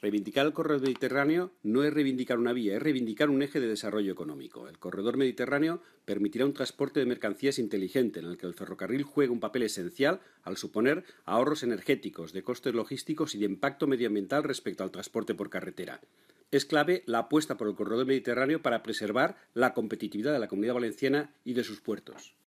Reivindicar el corredor mediterráneo no es reivindicar una vía, es reivindicar un eje de desarrollo económico. El corredor mediterráneo permitirá un transporte de mercancías inteligente en el que el ferrocarril juega un papel esencial al suponer ahorros energéticos, de costes logísticos y de impacto medioambiental respecto al transporte por carretera. Es clave la apuesta por el corredor mediterráneo para preservar la competitividad de la comunidad valenciana y de sus puertos.